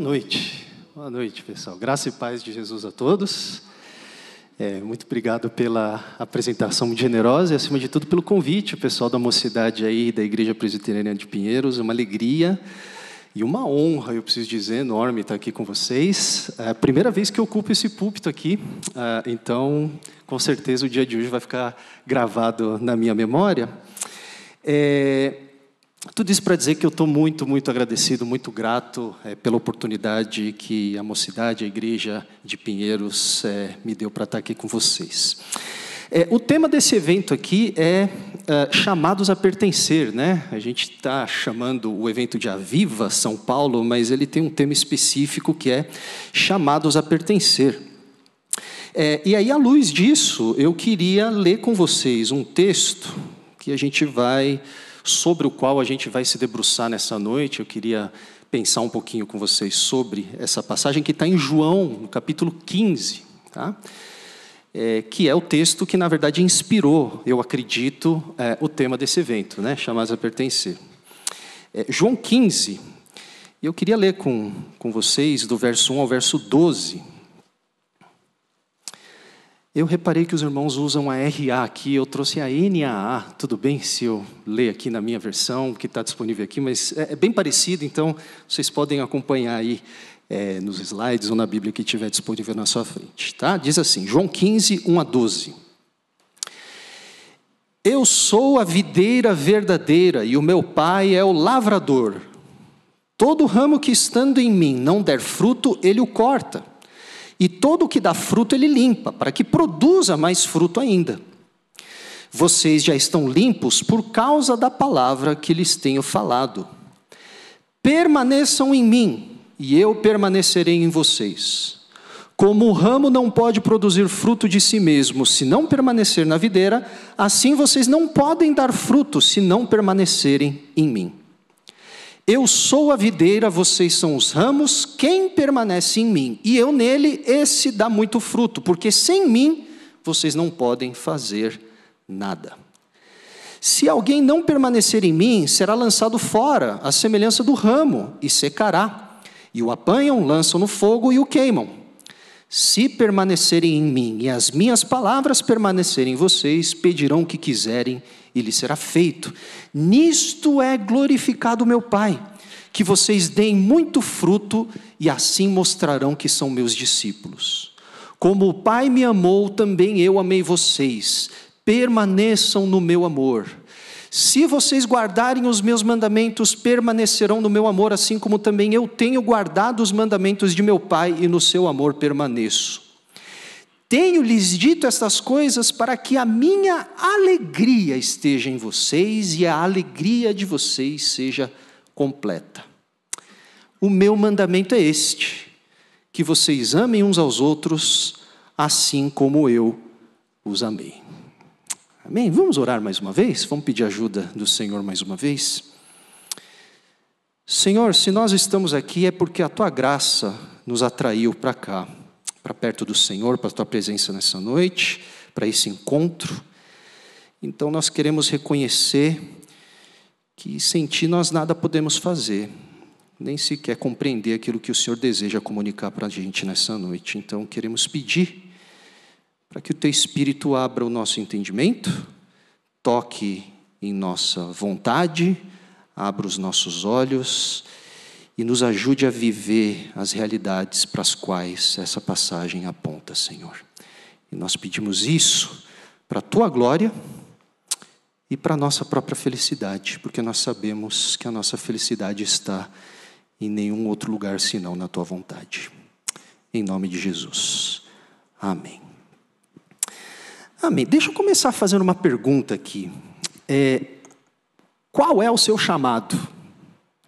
Boa noite. Boa noite, pessoal. Graça e paz de Jesus a todos. É, muito obrigado pela apresentação muito generosa e, acima de tudo, pelo convite, pessoal da mocidade aí da Igreja Presbiteriana de Pinheiros. Uma alegria e uma honra, eu preciso dizer, enorme estar aqui com vocês. É a primeira vez que eu ocupo esse púlpito aqui, é, então, com certeza, o dia de hoje vai ficar gravado na minha memória. É, tudo isso para dizer que eu estou muito, muito agradecido, muito grato é, pela oportunidade que a mocidade, a igreja de Pinheiros é, me deu para estar tá aqui com vocês. É, o tema desse evento aqui é, chamados a pertencer, né? A gente está chamando o evento de Aviva São Paulo, mas ele tem um tema específico que é chamados a pertencer. É, e aí, à luz disso, eu queria ler com vocês um texto que a gente vai sobre o qual a gente vai se debruçar nessa noite. Eu queria pensar um pouquinho com vocês sobre essa passagem que está em João, no capítulo 15, tá? É, que é o texto que, na verdade, inspirou, eu acredito, é, o tema desse evento, né? chamados a pertencer. É, João 15, eu queria ler com, com vocês do verso 1 ao verso 12. Eu reparei que os irmãos usam a RA aqui, eu trouxe a NAA, tudo bem se eu ler aqui na minha versão, que está disponível aqui, mas é, é bem parecido, então vocês podem acompanhar aí é, nos slides ou na Bíblia que tiver disponível na sua frente. Tá? Diz assim, João 15, 1 a 12. Eu sou a videira verdadeira e o meu pai é o lavrador. Todo ramo que estando em mim não der fruto, ele o corta. E todo o que dá fruto ele limpa, para que produza mais fruto ainda. Vocês já estão limpos por causa da palavra que lhes tenho falado. Permaneçam em mim, e eu permanecerei em vocês. Como o ramo não pode produzir fruto de si mesmo se não permanecer na videira, assim vocês não podem dar fruto se não permanecerem em mim. Eu sou a videira, vocês são os ramos, quem permanece em mim e eu nele, esse dá muito fruto, porque sem mim vocês não podem fazer nada. Se alguém não permanecer em mim, será lançado fora, à semelhança do ramo, e secará. E o apanham, lançam no fogo e o queimam. Se permanecerem em mim e as minhas palavras permanecerem em vocês, pedirão o que quiserem e lhes será feito. Nisto é glorificado meu Pai, que vocês deem muito fruto e assim mostrarão que são meus discípulos. Como o Pai me amou, também eu amei vocês. Permaneçam no meu amor. Se vocês guardarem os meus mandamentos, permanecerão no meu amor, assim como também eu tenho guardado os mandamentos de meu Pai e no seu amor permaneço. Tenho-lhes dito estas coisas para que a minha alegria esteja em vocês e a alegria de vocês seja completa. O meu mandamento é este: que vocês amem uns aos outros, assim como eu os amei. Amém? Vamos orar mais uma vez? Vamos pedir ajuda do Senhor mais uma vez? Senhor, se nós estamos aqui é porque a tua graça nos atraiu para cá, para perto do Senhor, para a tua presença nessa noite, para esse encontro. Então nós queremos reconhecer que sem ti nós nada podemos fazer, nem sequer compreender aquilo que o Senhor deseja comunicar para a gente nessa noite. Então queremos pedir para que o teu espírito abra o nosso entendimento, toque em nossa vontade, abra os nossos olhos e nos ajude a viver as realidades para as quais essa passagem aponta, Senhor. E nós pedimos isso para a tua glória e para a nossa própria felicidade, porque nós sabemos que a nossa felicidade está em nenhum outro lugar senão na tua vontade. Em nome de Jesus. Amém. Amém. Deixa eu começar fazendo uma pergunta aqui. É, qual é o seu chamado?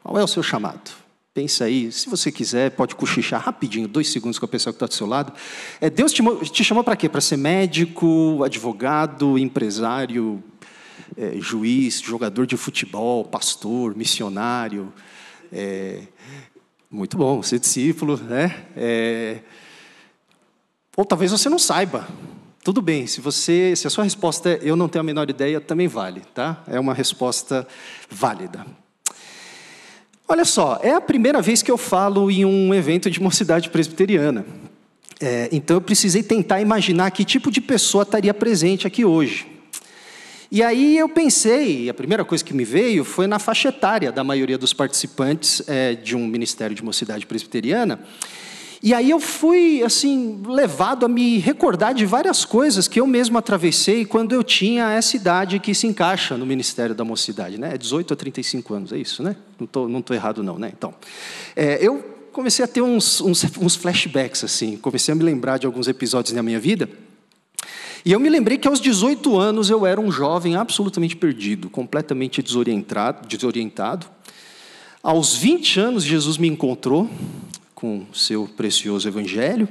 Qual é o seu chamado? Pensa aí, se você quiser, pode cochichar rapidinho, dois segundos com a pessoa que está do seu lado. É, Deus te, te chamou para quê? Para ser médico, advogado, empresário, é, juiz, jogador de futebol, pastor, missionário. É, muito bom, ser discípulo, né? É, ou talvez você não saiba tudo bem, se você, se a sua resposta é eu não tenho a menor ideia, também vale, tá? É uma resposta válida. Olha só, é a primeira vez que eu falo em um evento de mocidade presbiteriana. É, então eu precisei tentar imaginar que tipo de pessoa estaria presente aqui hoje. E aí eu pensei, a primeira coisa que me veio foi na faixa etária da maioria dos participantes é, de um ministério de mocidade presbiteriana. E aí eu fui assim levado a me recordar de várias coisas que eu mesmo atravessei quando eu tinha essa idade que se encaixa no Ministério da Mocidade, né? É 18 a 35 anos, é isso, né? Não tô, não tô errado não, né? Então, é, eu comecei a ter uns, uns, uns flashbacks assim, comecei a me lembrar de alguns episódios na minha vida. E eu me lembrei que aos 18 anos eu era um jovem absolutamente perdido, completamente desorientado, desorientado. Aos 20 anos Jesus me encontrou com seu precioso evangelho.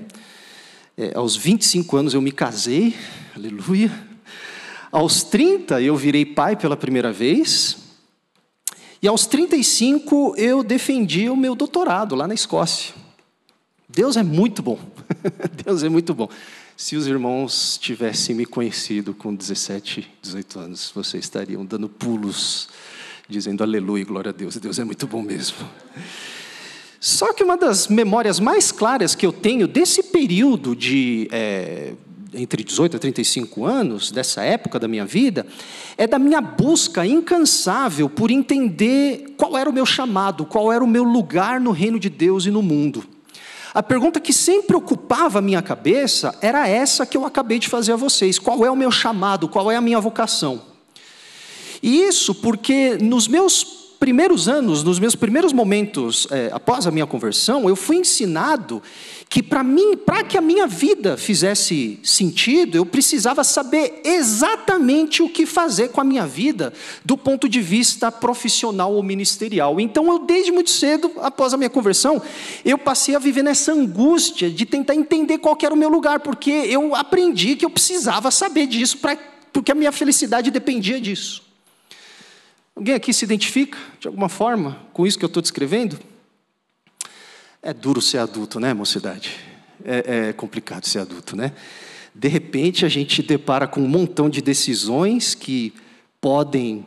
É, aos 25 anos eu me casei, aleluia. Aos 30 eu virei pai pela primeira vez. E aos 35 eu defendi o meu doutorado lá na Escócia. Deus é muito bom. Deus é muito bom. Se os irmãos tivessem me conhecido com 17, 18 anos, vocês estariam dando pulos, dizendo aleluia, glória a Deus. Deus é muito bom mesmo. Só que uma das memórias mais claras que eu tenho desse período de é, entre 18 a 35 anos, dessa época da minha vida, é da minha busca incansável por entender qual era o meu chamado, qual era o meu lugar no reino de Deus e no mundo. A pergunta que sempre ocupava a minha cabeça era essa que eu acabei de fazer a vocês: qual é o meu chamado, qual é a minha vocação? E isso porque nos meus primeiros anos, nos meus primeiros momentos é, após a minha conversão, eu fui ensinado que para mim, para que a minha vida fizesse sentido, eu precisava saber exatamente o que fazer com a minha vida do ponto de vista profissional ou ministerial. Então, eu desde muito cedo, após a minha conversão, eu passei a viver nessa angústia de tentar entender qual era o meu lugar, porque eu aprendi que eu precisava saber disso para porque a minha felicidade dependia disso. Alguém aqui se identifica, de alguma forma, com isso que eu estou descrevendo? É duro ser adulto, né, mocidade? É, é complicado ser adulto, né? De repente, a gente depara com um montão de decisões que podem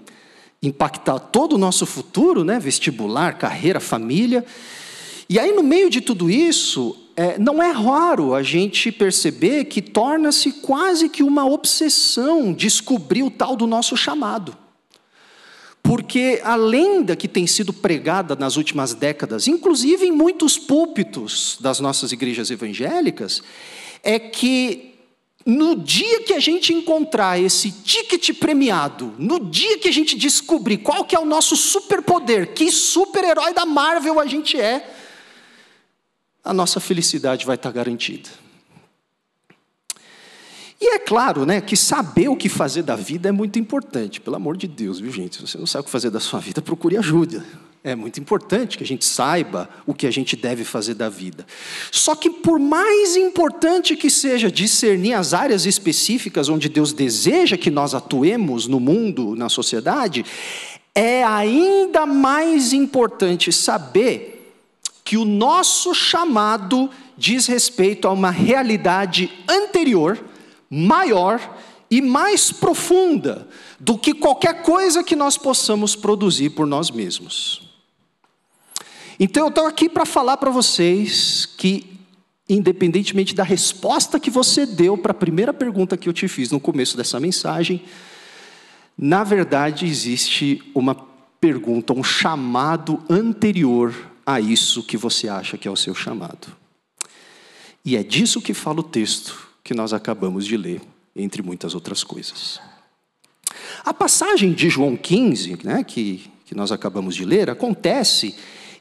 impactar todo o nosso futuro, né? Vestibular, carreira, família. E aí, no meio de tudo isso, é, não é raro a gente perceber que torna-se quase que uma obsessão descobrir o tal do nosso chamado. Porque a lenda que tem sido pregada nas últimas décadas, inclusive em muitos púlpitos das nossas igrejas evangélicas, é que no dia que a gente encontrar esse ticket premiado, no dia que a gente descobrir qual que é o nosso superpoder, que super-herói da Marvel a gente é, a nossa felicidade vai estar garantida. E é claro, né, que saber o que fazer da vida é muito importante. Pelo amor de Deus, viu, gente? Se você não sabe o que fazer da sua vida, procure ajuda. É muito importante que a gente saiba o que a gente deve fazer da vida. Só que, por mais importante que seja discernir as áreas específicas onde Deus deseja que nós atuemos no mundo, na sociedade, é ainda mais importante saber que o nosso chamado diz respeito a uma realidade anterior maior e mais profunda do que qualquer coisa que nós possamos produzir por nós mesmos. Então eu estou aqui para falar para vocês que, independentemente da resposta que você deu para a primeira pergunta que eu te fiz no começo dessa mensagem, na verdade existe uma pergunta, um chamado anterior a isso que você acha que é o seu chamado. E é disso que fala o texto que nós acabamos de ler, entre muitas outras coisas. A passagem de João 15, né, que, que nós acabamos de ler, acontece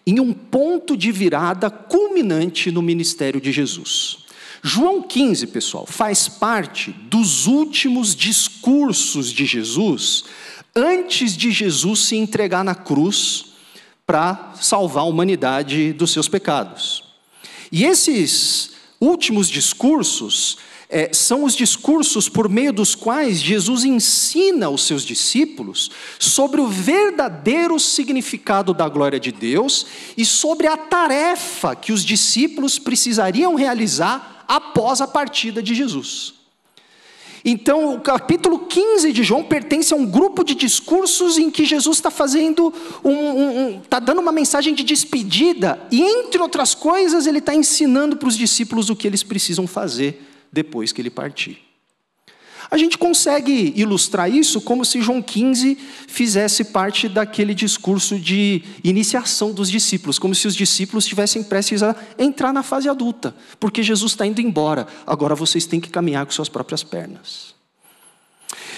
em um ponto de virada culminante no ministério de Jesus. João 15, pessoal, faz parte dos últimos discursos de Jesus antes de Jesus se entregar na cruz para salvar a humanidade dos seus pecados. E esses últimos discursos é, são os discursos por meio dos quais Jesus ensina os seus discípulos sobre o verdadeiro significado da glória de Deus e sobre a tarefa que os discípulos precisariam realizar após a partida de Jesus. Então, o capítulo 15 de João pertence a um grupo de discursos em que Jesus está fazendo um, um, um, tá dando uma mensagem de despedida e, entre outras coisas, ele está ensinando para os discípulos o que eles precisam fazer depois que ele partir. A gente consegue ilustrar isso como se João 15 fizesse parte daquele discurso de iniciação dos discípulos, como se os discípulos tivessem prestes a entrar na fase adulta, porque Jesus está indo embora, agora vocês têm que caminhar com suas próprias pernas.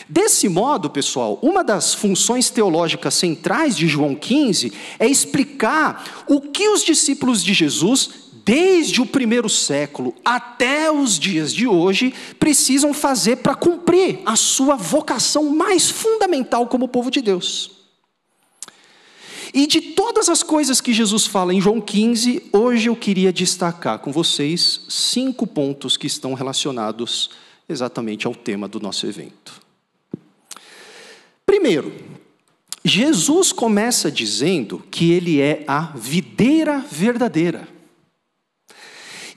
Desse modo, pessoal, uma das funções teológicas centrais de João 15 é explicar o que os discípulos de Jesus desde o primeiro século até os dias de hoje, precisam fazer para cumprir a sua vocação mais fundamental como povo de Deus. E de todas as coisas que Jesus fala em João 15, hoje eu queria destacar com vocês cinco pontos que estão relacionados exatamente ao tema do nosso evento. Primeiro, Jesus começa dizendo que ele é a videira verdadeira.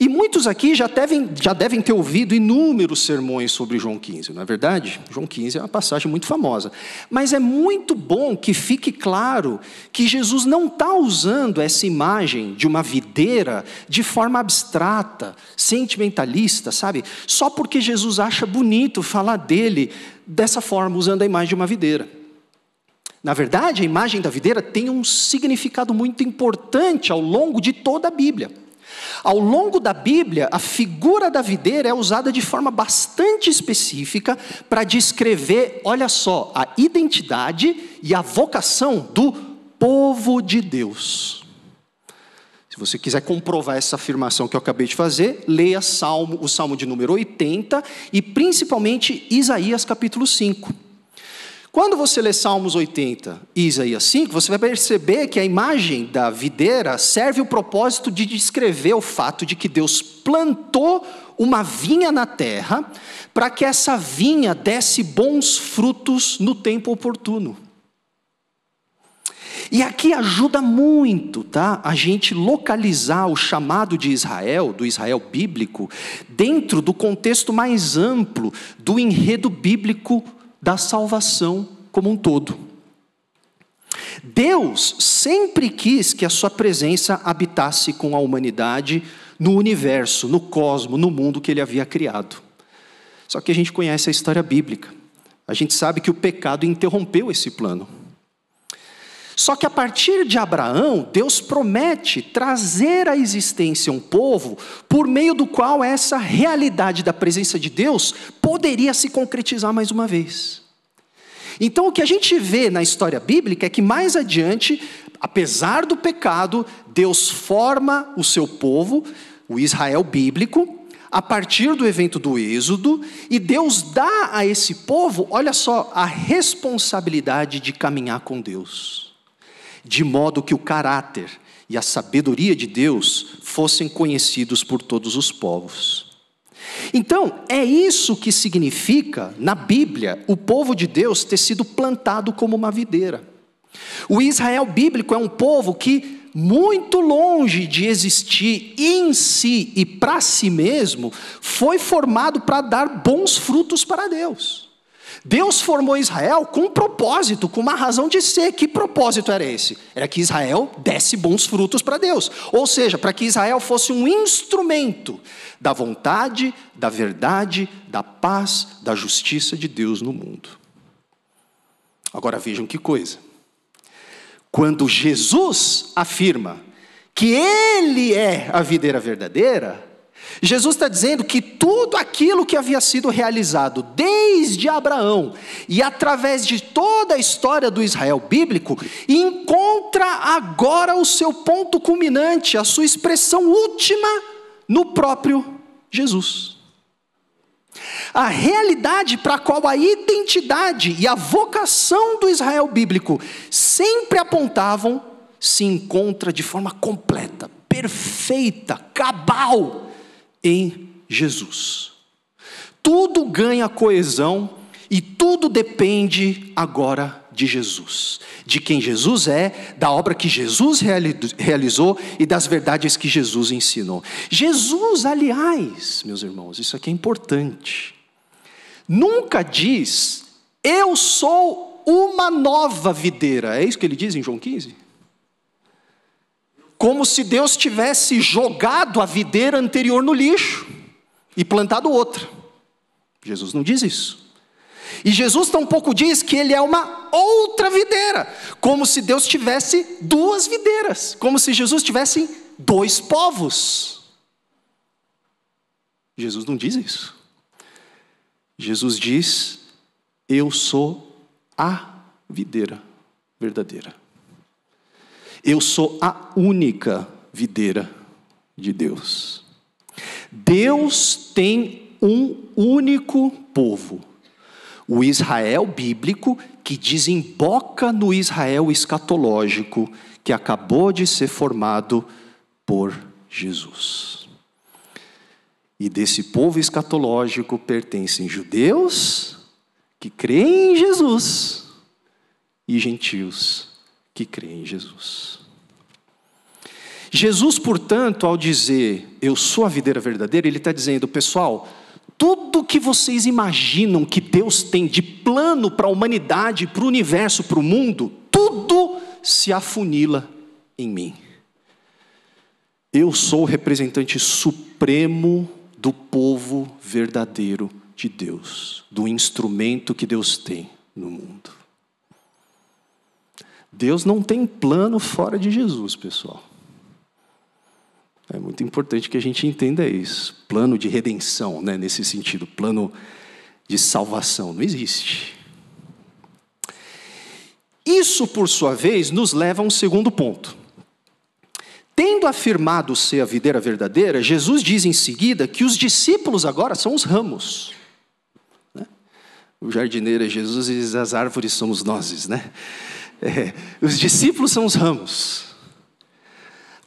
E muitos aqui já devem, já devem ter ouvido inúmeros sermões sobre João 15, não é verdade? João 15 é uma passagem muito famosa. Mas é muito bom que fique claro que Jesus não está usando essa imagem de uma videira de forma abstrata, sentimentalista, sabe? Só porque Jesus acha bonito falar dele dessa forma, usando a imagem de uma videira. Na verdade, a imagem da videira tem um significado muito importante ao longo de toda a Bíblia. Ao longo da Bíblia, a figura da videira é usada de forma bastante específica para descrever, olha só, a identidade e a vocação do povo de Deus. Se você quiser comprovar essa afirmação que eu acabei de fazer, leia Salmo, o Salmo de número 80 e principalmente Isaías capítulo 5. Quando você lê Salmos 80 e Isaías 5, você vai perceber que a imagem da videira serve o propósito de descrever o fato de que Deus plantou uma vinha na terra para que essa vinha desse bons frutos no tempo oportuno. E aqui ajuda muito, tá? A gente localizar o chamado de Israel, do Israel bíblico, dentro do contexto mais amplo do enredo bíblico da salvação como um todo. Deus sempre quis que a sua presença habitasse com a humanidade no universo, no cosmo, no mundo que ele havia criado. Só que a gente conhece a história bíblica. A gente sabe que o pecado interrompeu esse plano. Só que a partir de Abraão, Deus promete trazer à existência um povo por meio do qual essa realidade da presença de Deus poderia se concretizar mais uma vez. Então, o que a gente vê na história bíblica é que mais adiante, apesar do pecado, Deus forma o seu povo, o Israel bíblico, a partir do evento do Êxodo, e Deus dá a esse povo, olha só, a responsabilidade de caminhar com Deus de modo que o caráter e a sabedoria de Deus fossem conhecidos por todos os povos. Então, é isso que significa, na Bíblia, o povo de Deus ter sido plantado como uma videira. O Israel bíblico é um povo que, muito longe de existir em si e para si mesmo, foi formado para dar bons frutos para Deus. Deus formou Israel com um propósito, com uma razão de ser. Que propósito era esse? Era que Israel desse bons frutos para Deus. Ou seja, para que Israel fosse um instrumento da vontade, da verdade, da paz, da justiça de Deus no mundo. Agora vejam que coisa. Quando Jesus afirma que Ele é a videira verdadeira, Jesus está dizendo que tudo aquilo que havia sido realizado desde Abraão e através de toda a história do Israel bíblico encontra agora o seu ponto culminante, a sua expressão última no próprio Jesus. A realidade para a qual a identidade e a vocação do Israel bíblico sempre apontavam se encontra de forma completa, perfeita, cabal em Jesus. Tudo ganha coesão e tudo depende agora de Jesus, de quem Jesus é, da obra que Jesus realizou e das verdades que Jesus ensinou. Jesus, aliás, meus irmãos, isso aqui é importante, nunca diz, eu sou uma nova videira, é isso que ele diz em João 15? como se Deus tivesse jogado a videira anterior no lixo e plantado outra. Jesus não diz isso. E Jesus tampouco diz que ele é uma outra videira, como se Deus tivesse duas videiras, como se Jesus tivesse dois povos. Jesus não diz isso. Jesus diz: Eu sou a videira verdadeira. Eu sou a única videira de Deus. Deus tem um único povo, o Israel bíblico, que desemboca no Israel escatológico, que acabou de ser formado por Jesus. E desse povo escatológico pertencem judeus que creem em Jesus e gentios que crê em Jesus. Jesus, portanto, ao dizer eu sou a videira verdadeira, ele está dizendo, pessoal, tudo que vocês imaginam que Deus tem de plano para a humanidade, para o universo, para o mundo, tudo se afunila em mim. Eu sou o representante supremo do povo verdadeiro de Deus, do instrumento que Deus tem no mundo. Deus não tem plano fora de Jesus, pessoal. É muito importante que a gente entenda isso. Plano de redenção, né, nesse sentido, plano de salvação, não existe. Isso, por sua vez, nos leva a um segundo ponto. Tendo afirmado ser a videira verdadeira, Jesus diz em seguida que os discípulos agora são os ramos. Né? O jardineiro é Jesus e as árvores somos nós, né? É, os discípulos são os ramos.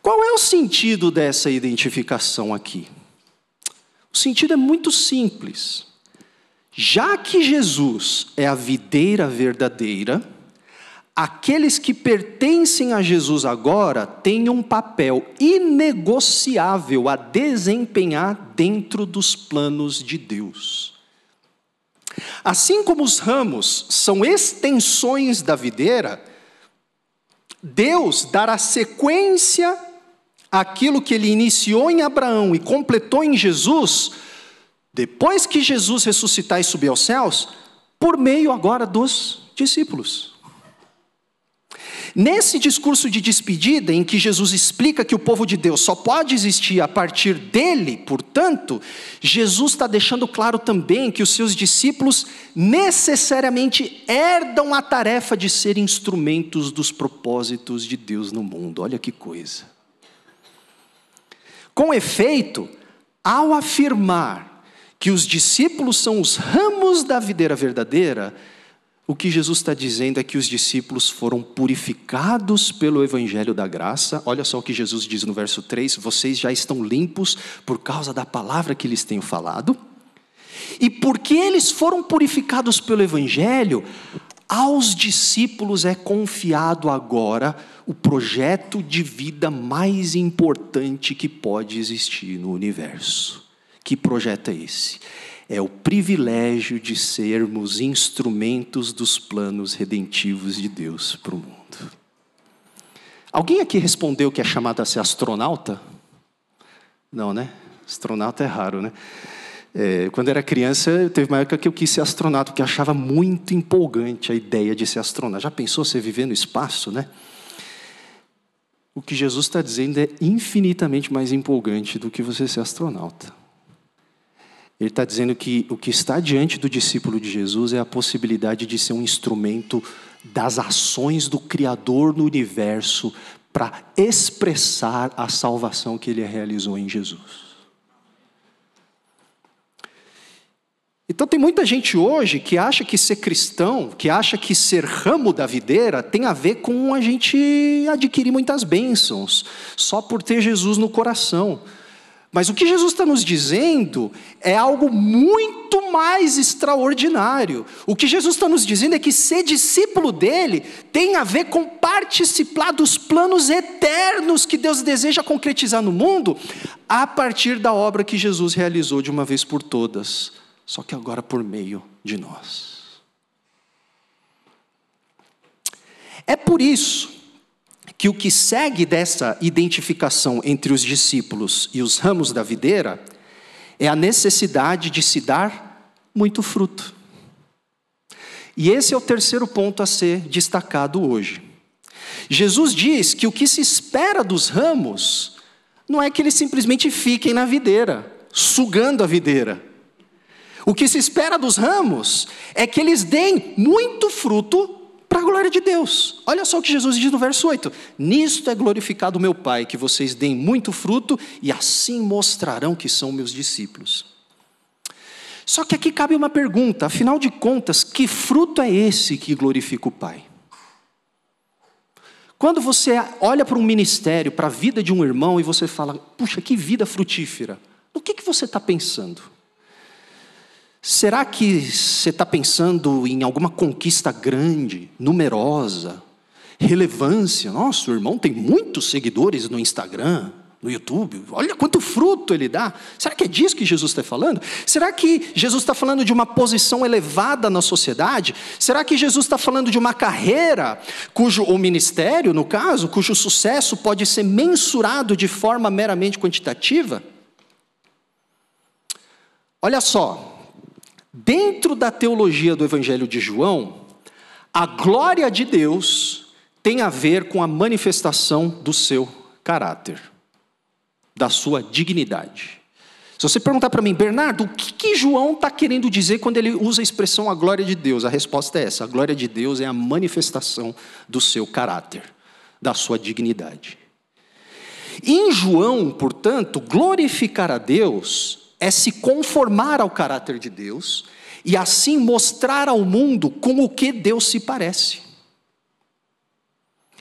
Qual é o sentido dessa identificação aqui? O sentido é muito simples. Já que Jesus é a videira verdadeira, aqueles que pertencem a Jesus agora têm um papel inegociável a desempenhar dentro dos planos de Deus. Assim como os ramos são extensões da videira, Deus dará sequência àquilo que ele iniciou em Abraão e completou em Jesus, depois que Jesus ressuscitar e subir aos céus, por meio agora dos discípulos. Nesse discurso de despedida, em que Jesus explica que o povo de Deus só pode existir a partir dele, portanto, Jesus está deixando claro também que os seus discípulos necessariamente herdam a tarefa de ser instrumentos dos propósitos de Deus no mundo. Olha que coisa. Com efeito, ao afirmar que os discípulos são os ramos da videira verdadeira, o que Jesus está dizendo é que os discípulos foram purificados pelo Evangelho da Graça. Olha só o que Jesus diz no verso 3: vocês já estão limpos por causa da palavra que lhes tenho falado. E porque eles foram purificados pelo Evangelho, aos discípulos é confiado agora o projeto de vida mais importante que pode existir no universo. Que projeto é esse? é o privilégio de sermos instrumentos dos planos redentivos de Deus para o mundo. Alguém aqui respondeu que é chamado a ser astronauta? Não, né? Astronauta é raro, né? É, quando era criança, teve uma época que eu quis ser astronauta, porque achava muito empolgante a ideia de ser astronauta. Já pensou você viver no espaço, né? O que Jesus está dizendo é infinitamente mais empolgante do que você ser astronauta. Ele está dizendo que o que está diante do discípulo de Jesus é a possibilidade de ser um instrumento das ações do Criador no universo para expressar a salvação que ele realizou em Jesus. Então tem muita gente hoje que acha que ser cristão, que acha que ser ramo da videira tem a ver com a gente adquirir muitas bênçãos, só por ter Jesus no coração. Mas o que Jesus está nos dizendo é algo muito mais extraordinário. O que Jesus está nos dizendo é que ser discípulo dele tem a ver com participar dos planos eternos que Deus deseja concretizar no mundo a partir da obra que Jesus realizou de uma vez por todas, só que agora por meio de nós. É por isso que o que segue dessa identificação entre os discípulos e os ramos da videira é a necessidade de se dar muito fruto. E esse é o terceiro ponto a ser destacado hoje. Jesus diz que o que se espera dos ramos não é que eles simplesmente fiquem na videira, sugando a videira. O que se espera dos ramos é que eles deem muito fruto para a glória de Deus. Olha só o que Jesus diz no verso 8: Nisto é glorificado meu Pai, que vocês deem muito fruto e assim mostrarão que são meus discípulos. Só que aqui cabe uma pergunta: afinal de contas, que fruto é esse que glorifica o Pai? Quando você olha para um ministério, para a vida de um irmão e você fala, puxa, que vida frutífera, no que, que você está pensando? Será que você está pensando em alguma conquista grande, numerosa, relevância? Nossa, o irmão tem muitos seguidores no Instagram, no YouTube. Olha quanto fruto ele dá. Será que é disso que Jesus está falando? Será que Jesus está falando de uma posição elevada na sociedade? Será que Jesus está falando de uma carreira cujo o ministério, no caso, cujo sucesso pode ser mensurado de forma meramente quantitativa? Olha só, Dentro da teologia do Evangelho de João, a glória de Deus tem a ver com a manifestação do seu caráter, da sua dignidade. Se você perguntar para mim, Bernardo, o que, que João está querendo dizer quando ele usa a expressão a glória de Deus? A resposta é essa: a glória de Deus é a manifestação do seu caráter, da sua dignidade. Em João, portanto, glorificar a Deus é se conformar ao caráter de Deus e assim mostrar ao mundo com o que Deus se parece.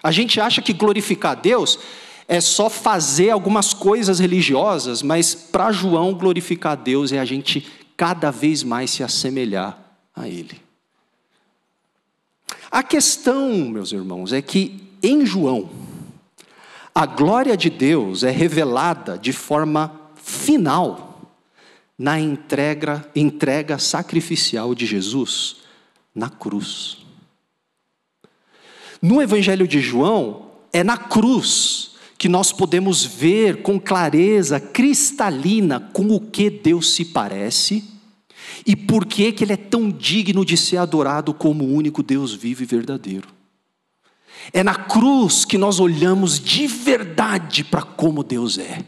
A gente acha que glorificar Deus é só fazer algumas coisas religiosas, mas para João glorificar Deus é a gente cada vez mais se assemelhar a Ele. A questão, meus irmãos, é que em João, a glória de Deus é revelada de forma final na entrega, entrega sacrificial de Jesus na cruz. No Evangelho de João, é na cruz que nós podemos ver com clareza cristalina com o que Deus se parece e por que que ele é tão digno de ser adorado como o único Deus vivo e verdadeiro. É na cruz que nós olhamos de verdade para como Deus é.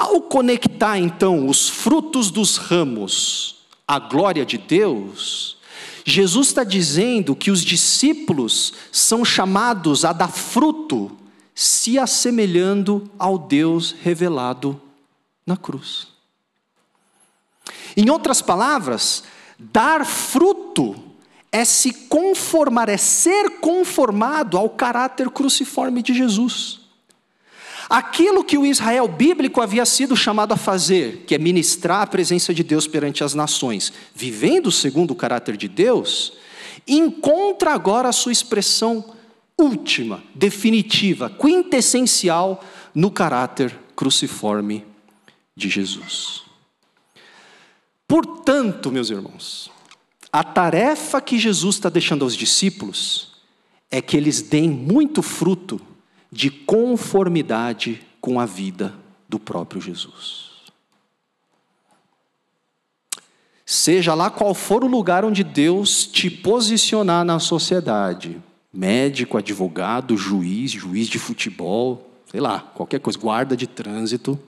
Ao conectar então os frutos dos ramos à glória de Deus, Jesus está dizendo que os discípulos são chamados a dar fruto, se assemelhando ao Deus revelado na cruz. Em outras palavras, dar fruto é se conformar, é ser conformado ao caráter cruciforme de Jesus. Aquilo que o Israel bíblico havia sido chamado a fazer, que é ministrar a presença de Deus perante as nações, vivendo segundo o caráter de Deus, encontra agora a sua expressão última, definitiva, quintessencial no caráter cruciforme de Jesus. Portanto, meus irmãos, a tarefa que Jesus está deixando aos discípulos é que eles deem muito fruto de conformidade com a vida do próprio Jesus. Seja lá qual for o lugar onde Deus te posicionar na sociedade, médico, advogado, juiz, juiz de futebol, sei lá, qualquer coisa, guarda de trânsito,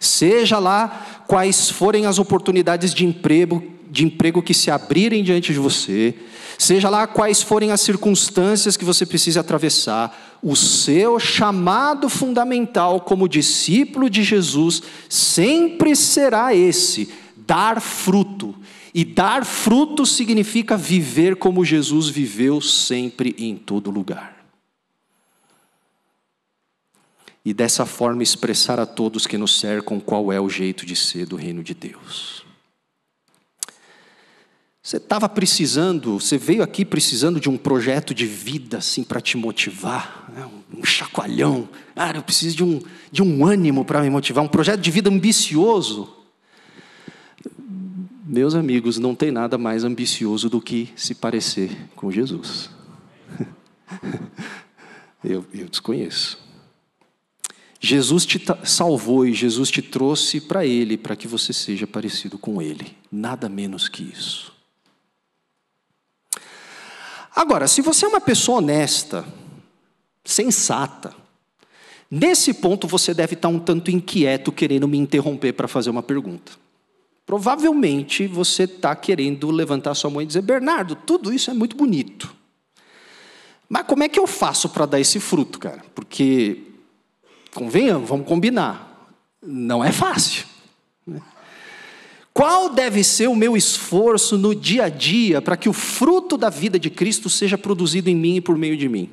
seja lá quais forem as oportunidades de emprego, de emprego que se abrirem diante de você, seja lá quais forem as circunstâncias que você precisa atravessar, o seu chamado fundamental como discípulo de Jesus sempre será esse: dar fruto. E dar fruto significa viver como Jesus viveu sempre e em todo lugar. E dessa forma expressar a todos que nos cercam qual é o jeito de ser do reino de Deus. Você estava precisando, você veio aqui precisando de um projeto de vida assim para te motivar, né? um chacoalhão. Cara, ah, eu preciso de um, de um ânimo para me motivar, um projeto de vida ambicioso. Meus amigos, não tem nada mais ambicioso do que se parecer com Jesus. eu, eu desconheço. Jesus te salvou e Jesus te trouxe para Ele, para que você seja parecido com Ele. Nada menos que isso. Agora, se você é uma pessoa honesta, sensata, nesse ponto você deve estar um tanto inquieto querendo me interromper para fazer uma pergunta. Provavelmente você está querendo levantar sua mão e dizer: Bernardo, tudo isso é muito bonito. Mas como é que eu faço para dar esse fruto, cara? Porque, convenhamos, vamos combinar, não é fácil. Qual deve ser o meu esforço no dia a dia para que o fruto da vida de Cristo seja produzido em mim e por meio de mim?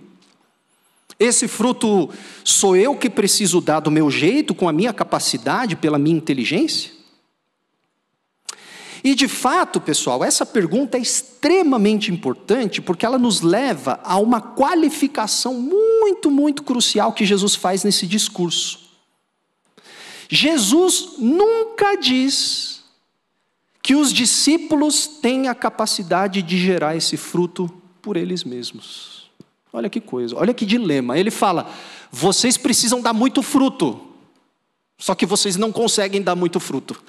Esse fruto sou eu que preciso dar do meu jeito, com a minha capacidade, pela minha inteligência? E de fato, pessoal, essa pergunta é extremamente importante porque ela nos leva a uma qualificação muito, muito crucial que Jesus faz nesse discurso. Jesus nunca diz que os discípulos têm a capacidade de gerar esse fruto por eles mesmos. Olha que coisa, olha que dilema. Ele fala: vocês precisam dar muito fruto, só que vocês não conseguem dar muito fruto.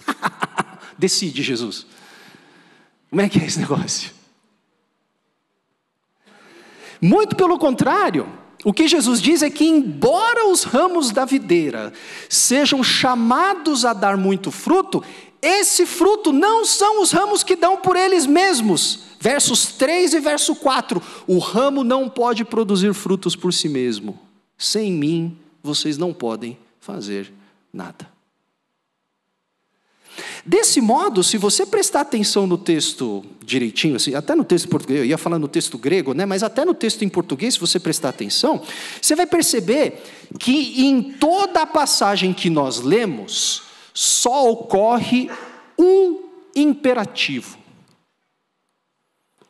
Decide, Jesus. Como é que é esse negócio? Muito pelo contrário, o que Jesus diz é que, embora os ramos da videira sejam chamados a dar muito fruto, esse fruto não são os ramos que dão por eles mesmos. Versos 3 e verso 4. O ramo não pode produzir frutos por si mesmo. Sem mim, vocês não podem fazer nada. Desse modo, se você prestar atenção no texto direitinho, assim, até no texto português, eu ia falar no texto grego, né, mas até no texto em português, se você prestar atenção, você vai perceber que em toda a passagem que nós lemos, só ocorre um imperativo.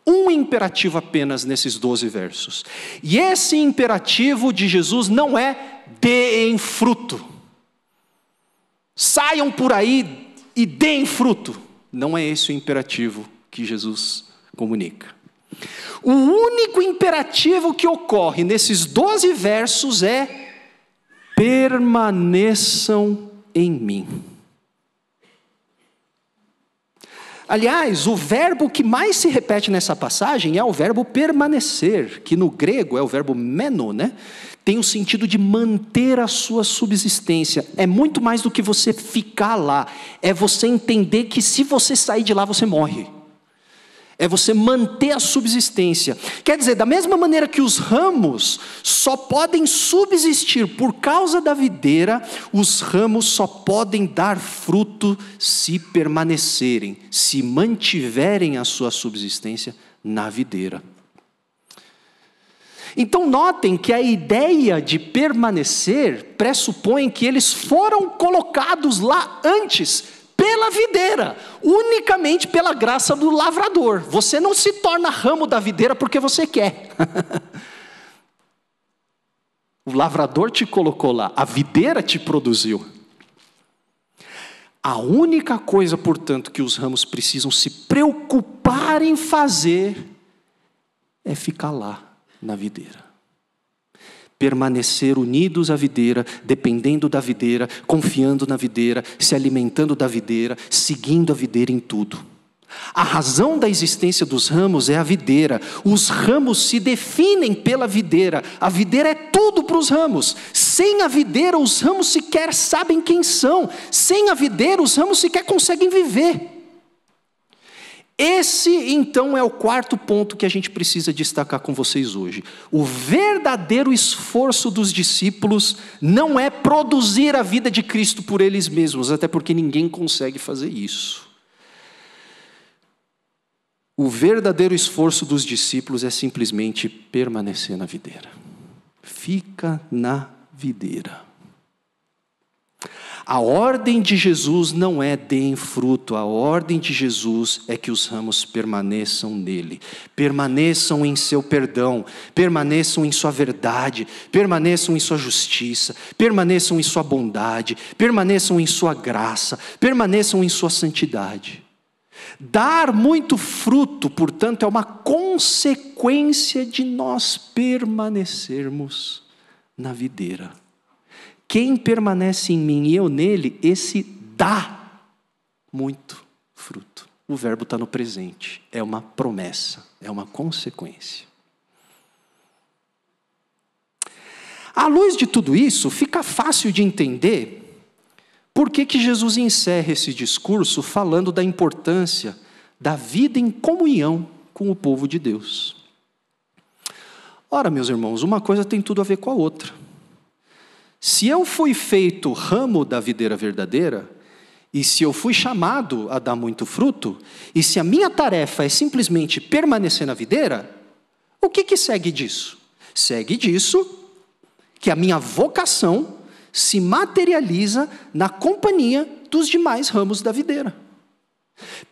Um imperativo apenas nesses 12 versos. E esse imperativo de Jesus não é deem fruto. Saiam por aí e deem fruto. Não é esse o imperativo que Jesus comunica. O único imperativo que ocorre nesses 12 versos é: permaneçam em mim. Aliás, o verbo que mais se repete nessa passagem é o verbo permanecer, que no grego é o verbo meno, né? Tem o sentido de manter a sua subsistência. É muito mais do que você ficar lá, é você entender que se você sair de lá, você morre é você manter a subsistência. Quer dizer, da mesma maneira que os ramos só podem subsistir por causa da videira, os ramos só podem dar fruto se permanecerem, se mantiverem a sua subsistência na videira. Então, notem que a ideia de permanecer pressupõe que eles foram colocados lá antes pela videira, unicamente pela graça do lavrador. Você não se torna ramo da videira porque você quer. o lavrador te colocou lá, a videira te produziu. A única coisa, portanto, que os ramos precisam se preocupar em fazer é ficar lá na videira permanecer unidos à videira, dependendo da videira, confiando na videira, se alimentando da videira, seguindo a videira em tudo. A razão da existência dos ramos é a videira. Os ramos se definem pela videira. A videira é tudo para os ramos. Sem a videira, os ramos sequer sabem quem são. Sem a videira, os ramos sequer conseguem viver. Esse, então, é o quarto ponto que a gente precisa destacar com vocês hoje. O verdadeiro esforço dos discípulos não é produzir a vida de Cristo por eles mesmos, até porque ninguém consegue fazer isso. O verdadeiro esforço dos discípulos é simplesmente permanecer na videira. Fica na videira. A ordem de Jesus não é deem fruto, a ordem de Jesus é que os ramos permaneçam nele, permaneçam em seu perdão, permaneçam em sua verdade, permaneçam em sua justiça, permaneçam em sua bondade, permaneçam em sua graça, permaneçam em sua santidade. Dar muito fruto, portanto, é uma consequência de nós permanecermos na videira. Quem permanece em mim e eu nele, esse dá muito fruto. O verbo está no presente, é uma promessa, é uma consequência. À luz de tudo isso, fica fácil de entender por que, que Jesus encerra esse discurso falando da importância da vida em comunhão com o povo de Deus. Ora, meus irmãos, uma coisa tem tudo a ver com a outra. Se eu fui feito ramo da videira verdadeira, e se eu fui chamado a dar muito fruto, e se a minha tarefa é simplesmente permanecer na videira, o que, que segue disso? Segue disso que a minha vocação se materializa na companhia dos demais ramos da videira.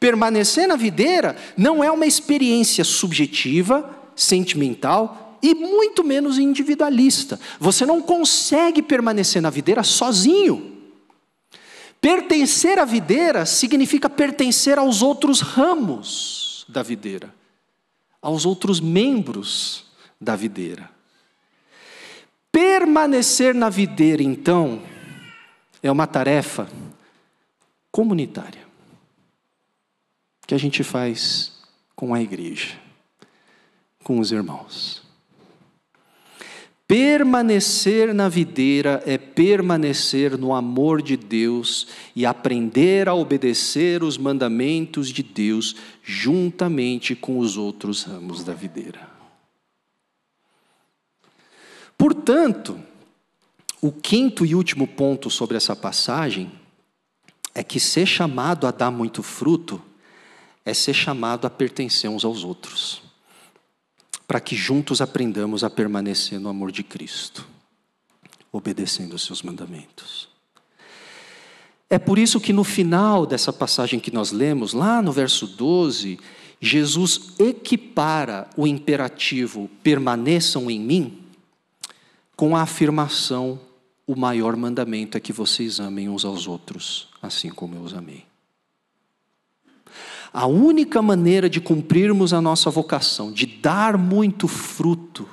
Permanecer na videira não é uma experiência subjetiva, sentimental, e muito menos individualista. Você não consegue permanecer na videira sozinho. Pertencer à videira significa pertencer aos outros ramos da videira, aos outros membros da videira. Permanecer na videira, então, é uma tarefa comunitária que a gente faz com a igreja, com os irmãos. Permanecer na videira é permanecer no amor de Deus e aprender a obedecer os mandamentos de Deus juntamente com os outros ramos da videira. Portanto, o quinto e último ponto sobre essa passagem é que ser chamado a dar muito fruto é ser chamado a pertencer uns aos outros para que juntos aprendamos a permanecer no amor de Cristo, obedecendo os seus mandamentos. É por isso que no final dessa passagem que nós lemos, lá no verso 12, Jesus equipara o imperativo permaneçam em mim com a afirmação: o maior mandamento é que vocês amem uns aos outros, assim como eu os amei. A única maneira de cumprirmos a nossa vocação, de dar muito fruto,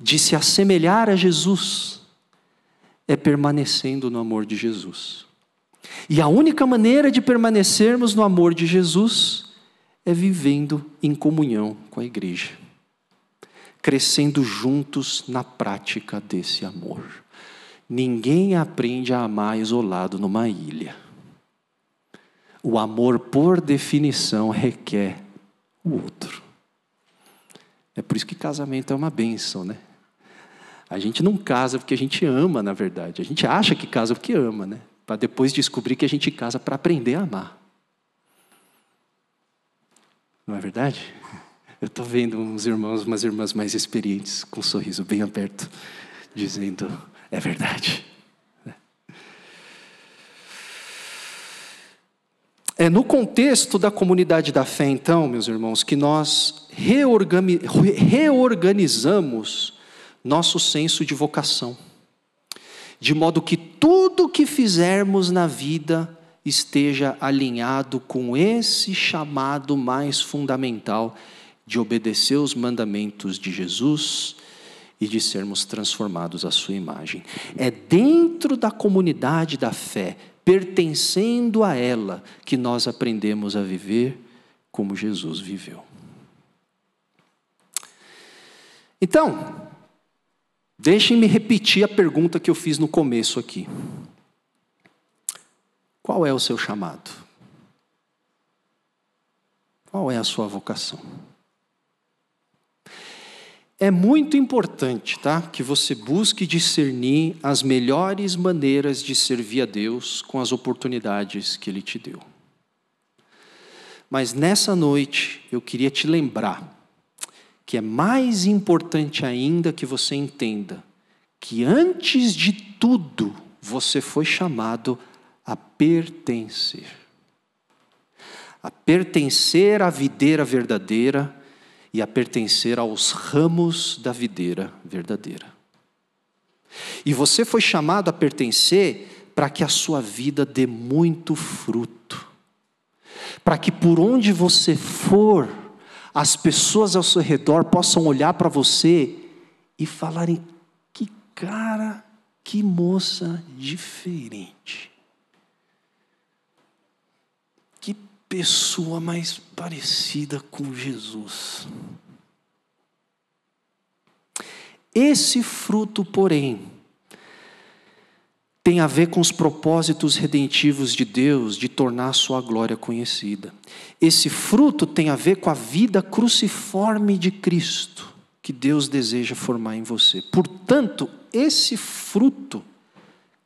de se assemelhar a Jesus, é permanecendo no amor de Jesus. E a única maneira de permanecermos no amor de Jesus é vivendo em comunhão com a igreja, crescendo juntos na prática desse amor. Ninguém aprende a amar isolado numa ilha. O amor, por definição, requer o outro. É por isso que casamento é uma benção, né? A gente não casa porque a gente ama, na verdade. A gente acha que casa porque ama, né? Para depois descobrir que a gente casa para aprender a amar. Não é verdade? Eu estou vendo uns irmãos, umas irmãs mais experientes, com um sorriso bem aberto, dizendo: é verdade. É no contexto da comunidade da fé, então, meus irmãos, que nós reorganizamos nosso senso de vocação, de modo que tudo que fizermos na vida esteja alinhado com esse chamado mais fundamental de obedecer os mandamentos de Jesus e de sermos transformados à sua imagem. É dentro da comunidade da fé pertencendo a ela que nós aprendemos a viver como Jesus viveu. Então, deixem-me repetir a pergunta que eu fiz no começo aqui. Qual é o seu chamado? Qual é a sua vocação? É muito importante, tá? Que você busque discernir as melhores maneiras de servir a Deus com as oportunidades que Ele te deu. Mas nessa noite eu queria te lembrar que é mais importante ainda que você entenda que antes de tudo você foi chamado a pertencer. A pertencer à videira verdadeira e a pertencer aos ramos da videira verdadeira. E você foi chamado a pertencer para que a sua vida dê muito fruto, para que por onde você for, as pessoas ao seu redor possam olhar para você e falarem: que cara, que moça diferente. pessoa mais parecida com Jesus. Esse fruto, porém, tem a ver com os propósitos redentivos de Deus de tornar a sua glória conhecida. Esse fruto tem a ver com a vida cruciforme de Cristo que Deus deseja formar em você. Portanto, esse fruto,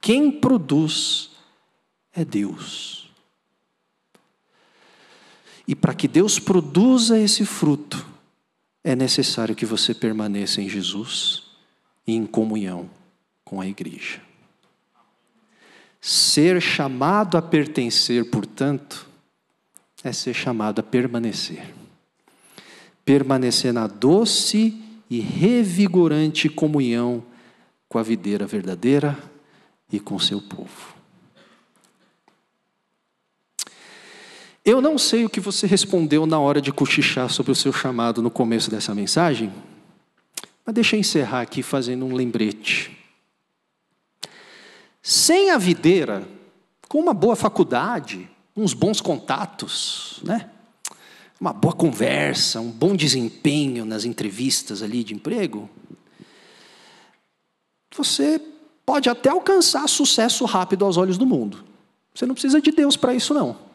quem produz é Deus. E para que Deus produza esse fruto, é necessário que você permaneça em Jesus e em comunhão com a igreja. Ser chamado a pertencer, portanto, é ser chamado a permanecer. Permanecer na doce e revigorante comunhão com a videira verdadeira e com seu povo. Eu não sei o que você respondeu na hora de cochichar sobre o seu chamado no começo dessa mensagem, mas deixa eu encerrar aqui fazendo um lembrete. Sem a videira, com uma boa faculdade, uns bons contatos, né? uma boa conversa, um bom desempenho nas entrevistas ali de emprego, você pode até alcançar sucesso rápido aos olhos do mundo. Você não precisa de Deus para isso, não.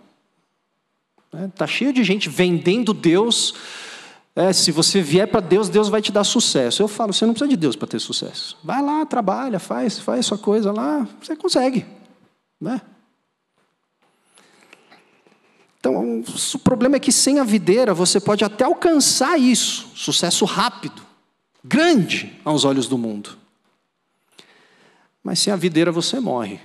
Está né? cheio de gente vendendo Deus. É, se você vier para Deus, Deus vai te dar sucesso. Eu falo, você não precisa de Deus para ter sucesso. Vai lá, trabalha, faz, faz sua coisa lá, você consegue. Né? Então, o problema é que sem a videira você pode até alcançar isso, sucesso rápido, grande aos olhos do mundo. Mas sem a videira você morre.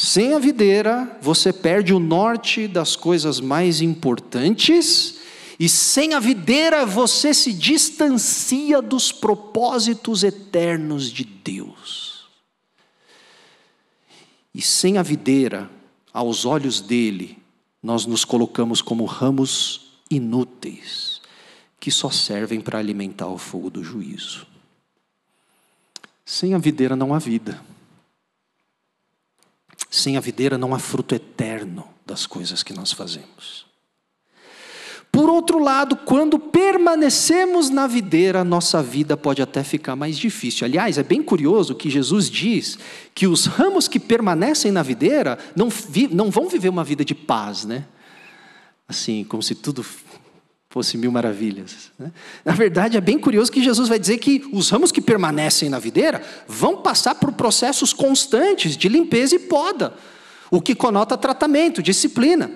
Sem a videira, você perde o norte das coisas mais importantes, e sem a videira, você se distancia dos propósitos eternos de Deus. E sem a videira, aos olhos dele, nós nos colocamos como ramos inúteis, que só servem para alimentar o fogo do juízo. Sem a videira não há vida. Sem a videira não há fruto eterno das coisas que nós fazemos. Por outro lado, quando permanecemos na videira, nossa vida pode até ficar mais difícil. Aliás, é bem curioso que Jesus diz que os ramos que permanecem na videira não, vi, não vão viver uma vida de paz, né? Assim, como se tudo fosse mil maravilhas. Né? Na verdade, é bem curioso que Jesus vai dizer que os ramos que permanecem na videira vão passar por processos constantes de limpeza e poda, o que conota tratamento, disciplina.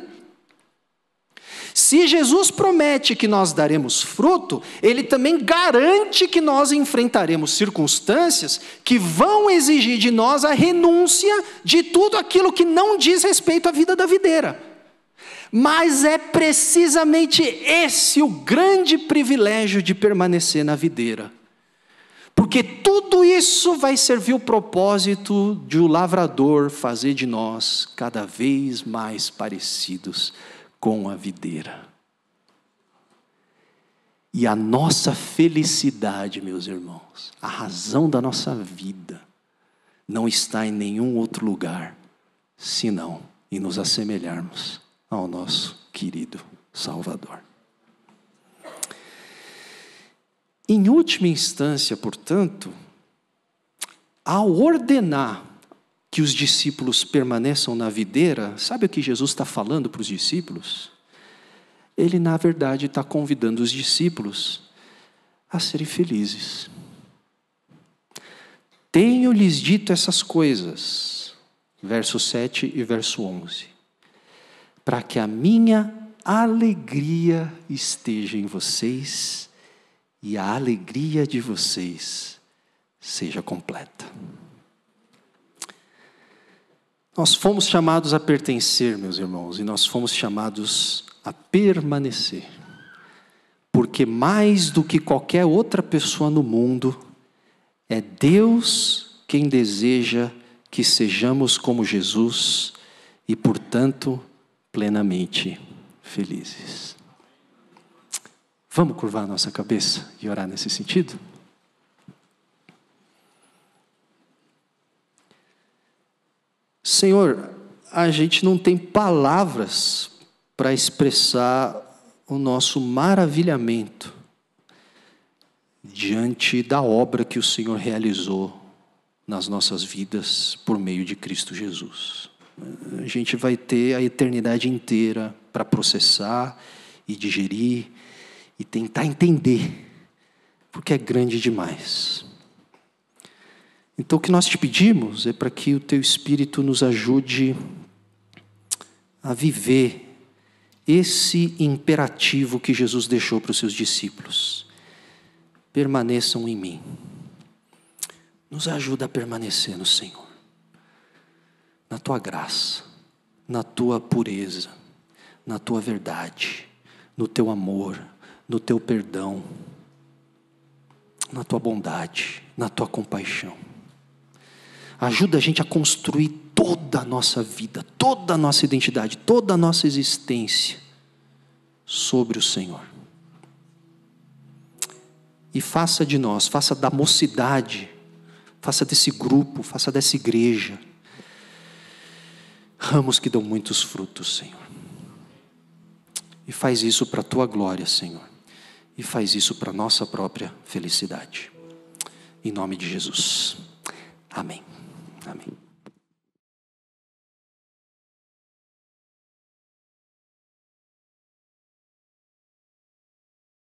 Se Jesus promete que nós daremos fruto, ele também garante que nós enfrentaremos circunstâncias que vão exigir de nós a renúncia de tudo aquilo que não diz respeito à vida da videira. Mas é precisamente esse o grande privilégio de permanecer na videira. Porque tudo isso vai servir o propósito de o lavrador fazer de nós cada vez mais parecidos com a videira. E a nossa felicidade, meus irmãos, a razão da nossa vida, não está em nenhum outro lugar senão em nos assemelharmos ao nosso querido Salvador. Em última instância, portanto, ao ordenar que os discípulos permaneçam na videira, sabe o que Jesus está falando para os discípulos? Ele, na verdade, está convidando os discípulos a serem felizes. Tenho-lhes dito essas coisas, verso 7 e verso 11 para que a minha alegria esteja em vocês e a alegria de vocês seja completa. Nós fomos chamados a pertencer, meus irmãos, e nós fomos chamados a permanecer. Porque mais do que qualquer outra pessoa no mundo, é Deus quem deseja que sejamos como Jesus e, portanto, plenamente felizes. Vamos curvar nossa cabeça e orar nesse sentido? Senhor, a gente não tem palavras para expressar o nosso maravilhamento diante da obra que o Senhor realizou nas nossas vidas por meio de Cristo Jesus a gente vai ter a eternidade inteira para processar e digerir e tentar entender, porque é grande demais. Então, o que nós te pedimos é para que o teu Espírito nos ajude a viver esse imperativo que Jesus deixou para os seus discípulos: permaneçam em mim. Nos ajuda a permanecer no Senhor na tua graça, na tua pureza, na tua verdade, no teu amor, no teu perdão, na tua bondade, na tua compaixão. Ajuda a gente a construir toda a nossa vida, toda a nossa identidade, toda a nossa existência sobre o Senhor. E faça de nós, faça da mocidade, faça desse grupo, faça dessa igreja ramos que dão muitos frutos, Senhor. E faz isso para a tua glória, Senhor. E faz isso para a nossa própria felicidade. Em nome de Jesus. Amém. Amém.